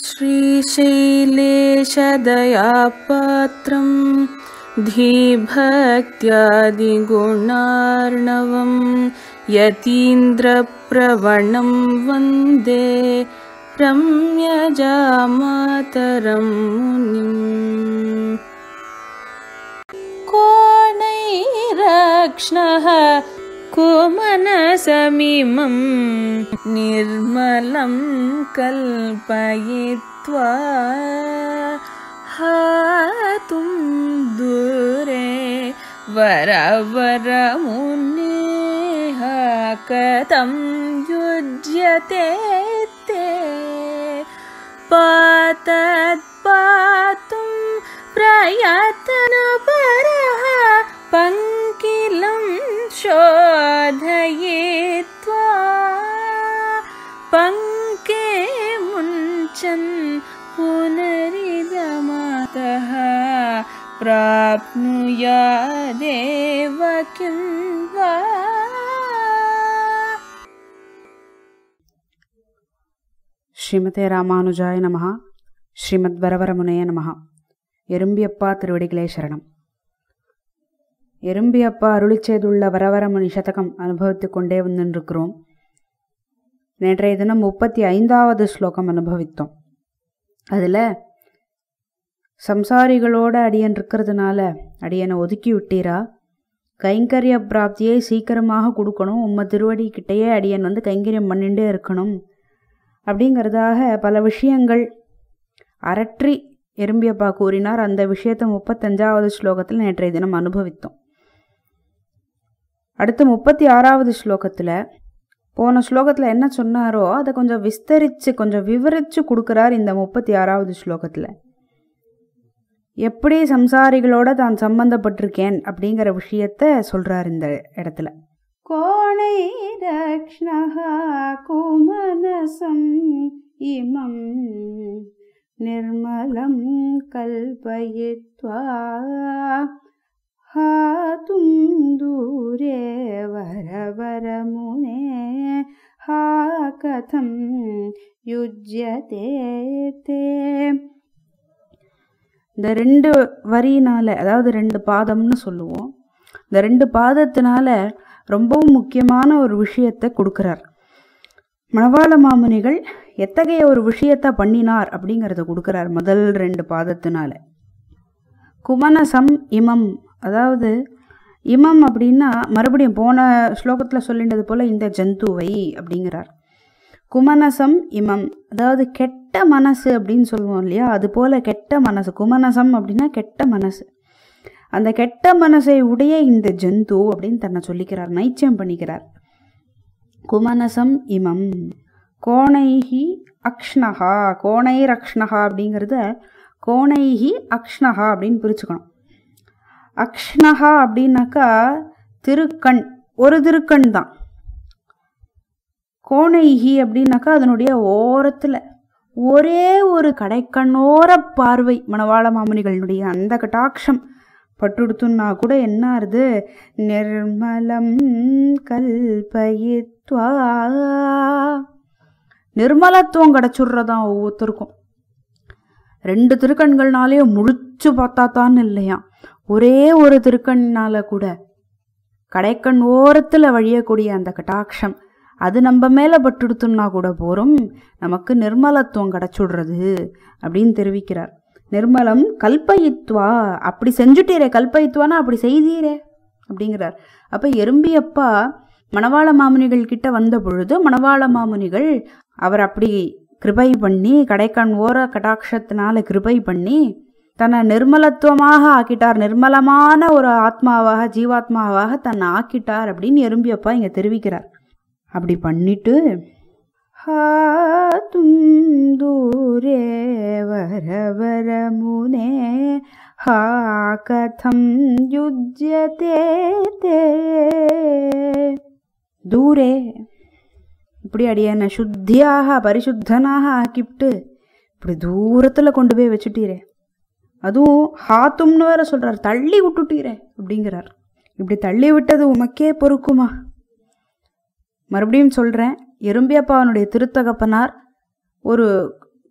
श्रीशैलेशदयापात्रं धीभक्त्यादिगुणार्णवं यतीन्द्रप्रवणं वन्दे प्रम्यजामातरं मुनिम् कोणैरक्ष्णः कोमनसमीमं निर्मलं कल्पयित्वा हातुं दूरे वरवरमुन्निः कथं युज्यते ते पात प्राप्नुयादेव किं ஸ்ரீமதே ராமானுஜாய நமஹா ஸ்ரீமத் வரவரமுனைய நமஹா எறும்பியப்பா திருவடிகளே சரணம் எறும்பியப்பா அருளி செய்துள்ள வரவரமுனி சதகம் அனுபவித்துக் கொண்டே வந்திருக்கிறோம் நேற்றைய தினம் முப்பத்தி ஐந்தாவது ஸ்லோகம் அனுபவித்தோம் அதில் சம்சாரிகளோட அடியன் இருக்கிறதுனால அடியனை ஒதுக்கி விட்டீரா கைங்கரிய பிராப்தியை சீக்கிரமாக கொடுக்கணும் உம்ம திருவடி கிட்டேயே அடியன் வந்து கைங்கரியம் பண்ணிகிட்டே இருக்கணும் அப்படிங்கிறதாக பல விஷயங்கள் அரற்றி எறும்பியப்பா கூறினார் அந்த விஷயத்தை முப்பத்தஞ்சாவது ஸ்லோகத்தில் நேற்றைய தினம் அனுபவித்தோம் அடுத்து முப்பத்தி ஆறாவது ஸ்லோகத்தில் போன ஸ்லோகத்தில் என்ன சொன்னாரோ அதை கொஞ்சம் விஸ்தரித்து கொஞ்சம் விவரித்து கொடுக்குறார் இந்த முப்பத்தி ஆறாவது ஸ்லோகத்தில் எப்படி சம்சாரிகளோட தான் சம்பந்தப்பட்டிருக்கேன் அப்படிங்கிற விஷயத்த சொல்கிறார் இந்த இடத்துல கோணை ரக்ஷணா இமம் நிர்மலம் கல்பயித்வா தூரே வர ஹா கதம் யுஜ்யதே தே இந்த ரெண்டு வரியினால் அதாவது ரெண்டு பாதம்னு சொல்லுவோம் இந்த ரெண்டு பாதத்தினால ரொம்பவும் முக்கியமான ஒரு விஷயத்தை கொடுக்குறார் மணவாள மாமுனிகள் எத்தகைய ஒரு விஷயத்தை பண்ணினார் அப்படிங்கிறத கொடுக்குறார் முதல் ரெண்டு பாதத்தினால குமனசம் இமம் அதாவது இமம் அப்படின்னா மறுபடியும் போன ஸ்லோகத்தில் சொல்லின்றது போல் இந்த ஜந்துவை அப்படிங்கிறார் குமனசம் இமம் அதாவது கெட் கெட்ட மனசு அப்படின்னு சொல்லுவோம் இல்லையா அது போல் கெட்ட மனசு குமனசம் அப்படின்னா கெட்ட மனசு அந்த கெட்ட மனசை உடைய இந்த ஜந்து அப்படின்னு தன்னை சொல்லிக்கிறார் நைச்சியம் பண்ணிக்கிறார் குமனசம் இமம் கோணைஹி அக்ஷ்ணஹா கோணை ரக்ஷ்ணகா அப்படிங்கிறத கோணைஹி அக்ஷ்ணஹா அப்படின்னு பிரிச்சுக்கணும் அக்ஷ்ணஹா அப்படின்னாக்கா திருக்கண் ஒரு திருக்கண் தான் கோணைஹி அப்படின்னாக்கா அதனுடைய ஓரத்தில் ஒரே ஒரு கடைக்கண்ணோர பார்வை மணவாள மாமுனிகளினுடைய அந்த கட்டாட்சம் பட்டுடுத்துன்னா கூட என்ன ஆறுது நிர்மலம் கல்பயித்வா நிர்மலத்துவம் கிடச்சுடுறதான் ஒவ்வொருத்தருக்கும் ரெண்டு திருக்கண்கள்னாலேயும் முழிச்சு பார்த்தா தான் இல்லையா ஒரே ஒரு திருக்கண்ணால் கூட கடைக்கண் ஓரத்தில் வழியக்கூடிய அந்த கட்டாட்சம் அது நம்ம மேலே பட்டுடுத்துன்னா கூட போகிறோம் நமக்கு நிர்மலத்துவம் கிடச்சுடுறது அப்படின்னு தெரிவிக்கிறார் நிர்மலம் கல்பயித்வா அப்படி செஞ்சுட்டீரே கல்பயித்வானா அப்படி செய்தீரே அப்படிங்கிறார் அப்போ எறும்பியப்பா மணவாள மாமுனிகள் கிட்ட வந்த பொழுது மணவாள மாமுனிகள் அவர் அப்படி கிருபை பண்ணி கடைக்கண் ஓர கடாட்சத்தினால கிருபை பண்ணி தன்னை நிர்மலத்துவமாக ஆக்கிட்டார் நிர்மலமான ஒரு ஆத்மாவாக ஜீவாத்மாவாக தன்னை ஆக்கிட்டார் அப்படின்னு எறும்பியப்பா இங்கே தெரிவிக்கிறார் அப்படி பண்ணிட்டு தும் தூரே வர வர முனே ஹா கதம் யுஜ்யதே தே தூரே இப்படி அடியான சுத்தியாக பரிசுத்தனாக ஆக்கிவிட்டு இப்படி தூரத்தில் கொண்டு போய் வச்சுட்டீரே அதுவும் ஹாத்தும்னு வேற சொல்கிறார் தள்ளி விட்டுட்டீரே அப்படிங்கிறார் இப்படி தள்ளி விட்டது உமக்கே பொறுக்குமா மறுபடியும் சொல்கிறேன் எறும்பியப்பாவனுடைய திருத்தகப்பனார் ஒரு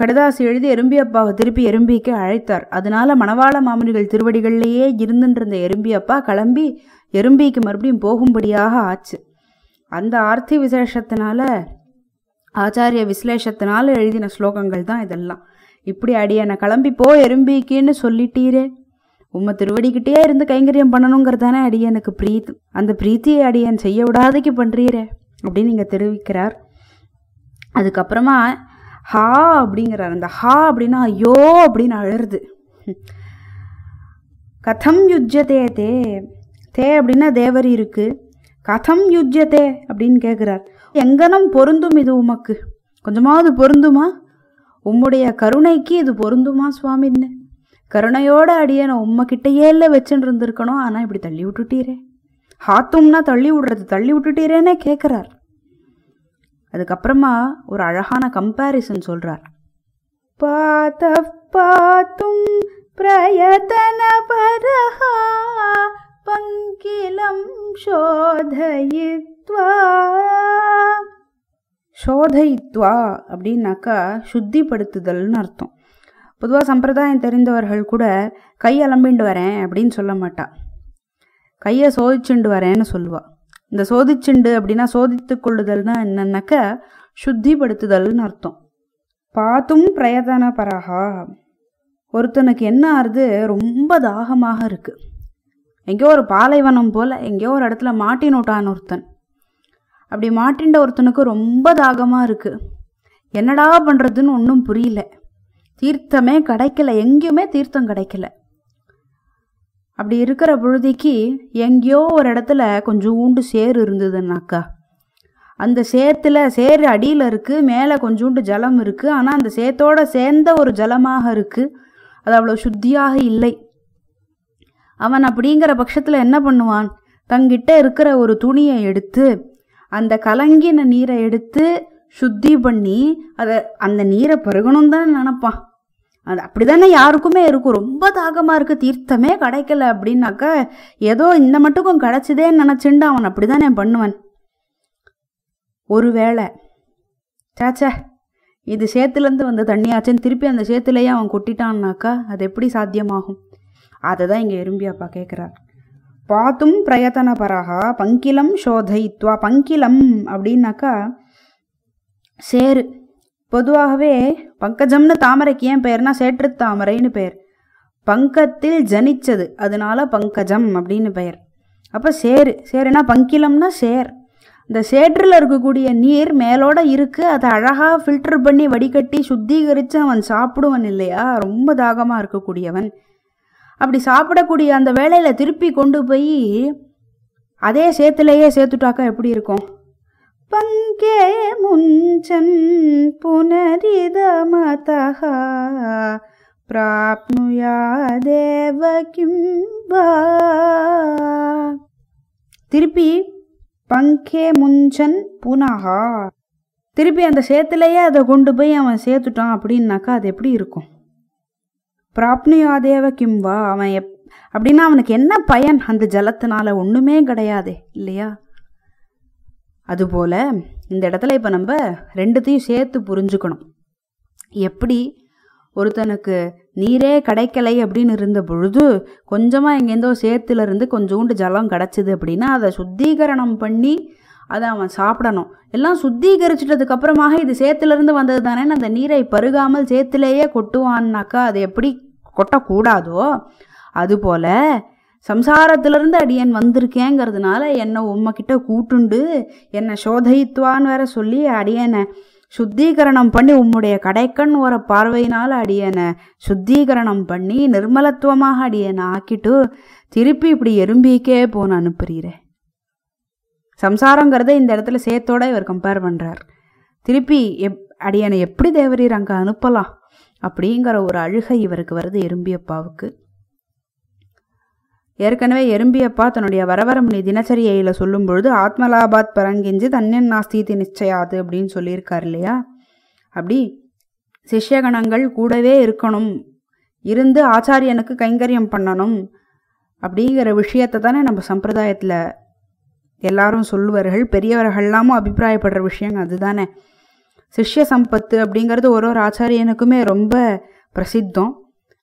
கடிதாசி எழுதி எறும்பியப்பாவை திருப்பி எறும்பிக்கு அழைத்தார் அதனால மணவாள மாமனிகள் திருவடிகள்லேயே இருந்துட்டு எறும்பியப்பா கிளம்பி எறும்பிக்கு மறுபடியும் போகும்படியாக ஆச்சு அந்த ஆர்த்தி விசேஷத்தினால ஆச்சாரிய விசலேஷத்தினால எழுதின ஸ்லோகங்கள் தான் இதெல்லாம் இப்படி அடியான கிளம்பி போ எறும்பிக்கின்னு சொல்லிட்டீரே உம்மை திருவடிக்கிட்டே இருந்து கைங்கரியம் பண்ணணுங்கிறதானே அடியனுக்கு பிரீத்தி அந்த பிரீத்தியை அடியன் செய்ய விடாதக்கு பண்ணுறீரே அப்படின்னு இங்கே தெரிவிக்கிறார் அதுக்கப்புறமா ஹா அப்படிங்கிறார் அந்த ஹா அப்படின்னா ஐயோ அப்படின்னு அழருது கதம் யுஜதே தே தே அப்படின்னா தேவரி இருக்கு கதம் யுஜதே அப்படின்னு கேட்குறார் எங்கனம் பொருந்தும் இது உமக்கு கொஞ்சமாவது பொருந்துமா உம்முடைய கருணைக்கு இது பொருந்துமா சுவாமின்னு கருணையோட அடியே நான் உம்மக்கிட்டேயே இல்லை வச்சுன்னு இருந்திருக்கணும் ஆனால் இப்படி தள்ளி விட்டுட்டீரே ஹாத்தும்னா தள்ளி விடுறது தள்ளி விட்டுட்டீரேனே கேட்குறார் அதுக்கப்புறமா ஒரு அழகான கம்பேரிசன் சொல்கிறார் பாத்த பாத்தும் பரஹா பங்கிலம் சோதயித்வா சோதயித்வா அப்படின்னாக்கா சுத்திப்படுத்துதல்னு அர்த்தம் பொதுவாக சம்பிரதாயம் தெரிந்தவர்கள் கூட கை அலம்பிண்டு வரேன் அப்படின்னு சொல்ல மாட்டாள் கையை சோதிச்சுண்டு வரேன்னு சொல்லுவாள் இந்த சோதிச்சுண்டு அப்படின்னா சோதித்து கொள்ளுதல்னா என்னன்னாக்க சுத்திப்படுத்துதல்னு அர்த்தம் பார்த்தும் பிரயதன பராகா ஒருத்தனுக்கு என்ன ஆறுது ரொம்ப தாகமாக இருக்குது எங்கேயோ ஒரு பாலைவனம் போல் எங்கேயோ ஒரு இடத்துல மாட்டினுட்டான் ஒருத்தன் அப்படி மாட்டின்ற ஒருத்தனுக்கு ரொம்ப தாகமாக இருக்குது என்னடா பண்ணுறதுன்னு ஒன்றும் புரியல தீர்த்தமே கிடைக்கல எங்கேயுமே தீர்த்தம் கிடைக்கல அப்படி இருக்கிற பொழுதிக்கு எங்கேயோ ஒரு இடத்துல ஊண்டு சேர் இருந்ததுன்னாக்கா அந்த சேத்துல சேர் அடியில் இருக்குது மேலே கொஞ்சோண்டு ஜலம் இருக்குது ஆனால் அந்த சேத்தோட சேர்ந்த ஒரு ஜலமாக இருக்குது அது அவ்வளோ சுத்தியாக இல்லை அவன் அப்படிங்கிற பட்சத்தில் என்ன பண்ணுவான் தங்கிட்ட இருக்கிற ஒரு துணியை எடுத்து அந்த கலங்கின நீரை எடுத்து சுத்தி பண்ணி அதை அந்த நீரை பருகணும் தான் நினப்பான் அது அப்படி தானே யாருக்குமே இருக்கும் ரொம்ப தாகமாக இருக்குது தீர்த்தமே கிடைக்கல அப்படின்னாக்க ஏதோ இந்த மட்டுக்கும் கிடச்சிதேன்னு நினச்சிண்டு அவன் அப்படி தான் நான் பண்ணுவேன் ஒருவேளை சாச்சா இது சேத்துலேருந்து வந்த தண்ணியாச்சுன்னு திருப்பி அந்த சேத்துலேயே அவன் கொட்டிட்டான்னாக்கா அது எப்படி சாத்தியமாகும் அதை தான் இங்கே அப்பா கேட்குறார் பார்த்தும் பிரயத்தன பராகா பங்கிலம் சோதைத்வா பங்கிலம் அப்படின்னாக்கா சேரு பொதுவாகவே பங்கஜம்னு தாமரைக்கு ஏன் பேர்னா சேற்று தாமரைன்னு பேர் பங்கத்தில் ஜனிச்சது அதனால பங்கஜம் அப்படின்னு பெயர் அப்போ சேரு சேருனா பங்கிலம்னா சேர் இந்த சேற்றில் இருக்கக்கூடிய நீர் மேலோட இருக்குது அதை அழகாக ஃபில்டர் பண்ணி வடிகட்டி சுத்திகரித்து அவன் சாப்பிடுவன் இல்லையா ரொம்ப தாகமாக இருக்கக்கூடியவன் அப்படி சாப்பிடக்கூடிய அந்த வேலையில் திருப்பி கொண்டு போய் அதே சேத்துலேயே சேர்த்துட்டாக்கா எப்படி இருக்கும் பங்கே முஞ்சன் पुनरिदमतः திருப்பி பங்கே முஞ்சன் புனகா திருப்பி அந்த சேத்துலேயே அதை கொண்டு போய் அவன் சேர்த்துட்டான் அப்படின்னாக்கா அது எப்படி இருக்கும் பிராப்னியாதேவ கிம்வா அவன் எப் அப்படின்னா அவனுக்கு என்ன பயன் அந்த ஜலத்தினால ஒன்றுமே கிடையாதே இல்லையா அதுபோல் இந்த இடத்துல இப்போ நம்ம ரெண்டுத்தையும் சேர்த்து புரிஞ்சுக்கணும் எப்படி ஒருத்தனுக்கு நீரே கிடைக்கலை அப்படின்னு இருந்த பொழுது கொஞ்சமாக எங்கேருந்தோ சேர்த்துலேருந்து கொஞ்சோண்டு ஜலம் கிடச்சிது அப்படின்னா அதை சுத்திகரணம் பண்ணி அதை அவன் சாப்பிடணும் எல்லாம் சுத்திகரிச்சிட்டதுக்கப்புறமாக இது சேர்த்துலேருந்து வந்தது தானே அந்த நீரை பருகாமல் சேத்துலேயே கொட்டுவான்னாக்கா அது எப்படி கொட்டக்கூடாதோ அதுபோல் சம்சாரத்திலிருந்து அடியன் வந்திருக்கேங்கிறதுனால என்னை உம்மக்கிட்ட கூட்டுண்டு என்னை சோதயித்துவான்னு வேற சொல்லி அடியனை சுத்தீகரணம் பண்ணி உம்முடைய கடைக்கண் வர பார்வையினால் அடியனை சுத்தீகரணம் பண்ணி நிர்மலத்துவமாக அடியனை ஆக்கிட்டு திருப்பி இப்படி எறும்பிக்கே போன அனுப்புறீரே சம்சாரங்கிறத இந்த இடத்துல சேத்தோட இவர் கம்பேர் பண்ணுறார் திருப்பி எப் அடியனை எப்படி தேவரீர் அங்கே அனுப்பலாம் அப்படிங்கிற ஒரு அழுகை இவருக்கு வருது எறும்பியப்பாவுக்கு ஏற்கனவே எறும்பியப்பா தன்னுடைய வரவரமுனி தினச்சரியையில் சொல்லும்பொழுது ஆத்மலாபாத் பரங்கிஞ்சு தன்னின் நாஸ்தீதி நிச்சயாது அப்படின்னு சொல்லியிருக்கார் இல்லையா அப்படி சிஷ்யகணங்கள் கூடவே இருக்கணும் இருந்து ஆச்சாரியனுக்கு கைங்கரியம் பண்ணணும் அப்படிங்கிற விஷயத்தை தானே நம்ம சம்பிரதாயத்தில் எல்லாரும் சொல்லுவார்கள் பெரியவர்கள்லாமும் அபிப்பிராயப்படுற விஷயங்க அதுதானே சிஷ்ய சம்பத்து அப்படிங்கிறது ஒரு ஒரு ஆச்சாரியனுக்குமே ரொம்ப பிரசித்தம்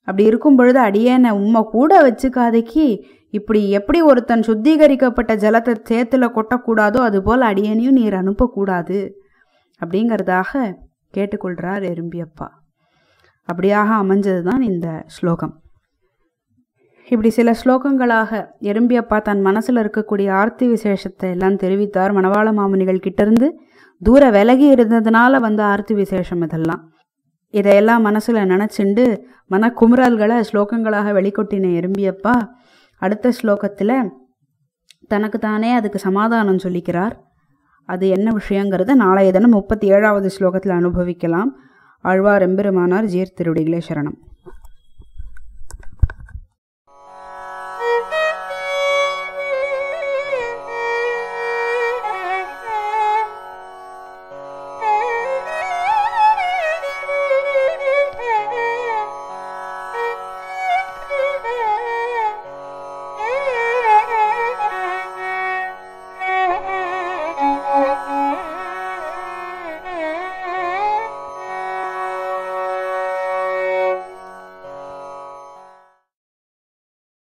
அப்படி இருக்கும் பொழுது அடியேன உம்மை கூட வச்சுக்காதைக்கு இப்படி எப்படி ஒருத்தன் சுத்திகரிக்கப்பட்ட ஜலத்தை சேத்துல கொட்டக்கூடாதோ அதுபோல் அடியனையும் நீர் அனுப்பக்கூடாது அப்படிங்கிறதாக கேட்டுக்கொள்கிறார் எறும்பியப்பா அப்படியாக அமைஞ்சது தான் இந்த ஸ்லோகம் இப்படி சில ஸ்லோகங்களாக எறும்பியப்பா தன் மனசில் இருக்கக்கூடிய ஆர்த்தி விசேஷத்தை எல்லாம் தெரிவித்தார் மணவாள மாமுனிகள் கிட்டேருந்து தூர விலகி இருந்ததுனால வந்த ஆர்த்தி விசேஷம் இதெல்லாம் இதையெல்லாம் மனசில் நினச்சிண்டு மன குமுறல்களை ஸ்லோகங்களாக வெளிக்கொட்டின எறும்பியப்பா அடுத்த ஸ்லோகத்தில் தனக்கு தானே அதுக்கு சமாதானம் சொல்லிக்கிறார் அது என்ன விஷயங்கிறத நாளைய தினம் முப்பத்தி ஏழாவது ஸ்லோகத்தில் அனுபவிக்கலாம் ஆழ்வார் எம்பெருமானார் ஜீர் திருடிகளே சரணம்